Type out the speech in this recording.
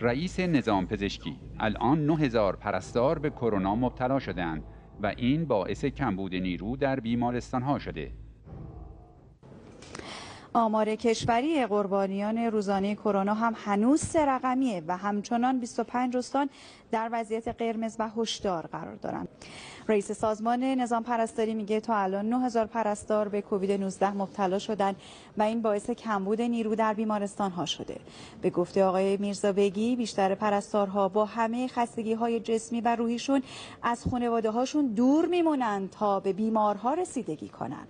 رئیس نظام پزشکی الان 9000 پرستار به کرونا مبتلا شدند و این باعث کمبود نیرو در بیمارستان ها شده آمار کشوری قربانیان روزانه کرونا هم هنوز سه و همچنان 25 استان در وضعیت قرمز و هشدار قرار دارند. رئیس سازمان نظام پرستاری میگه تا الان 9000 پرستار به کووید 19 مبتلا شدن و این باعث کمبود نیرو در بیمارستان ها شده. به گفته آقای میرزا بگی بیشتر پرستارها با همه خستگی های جسمی و روحیشون از خانواده هاشون دور میمونند تا به بیمارها رسیدگی کنند.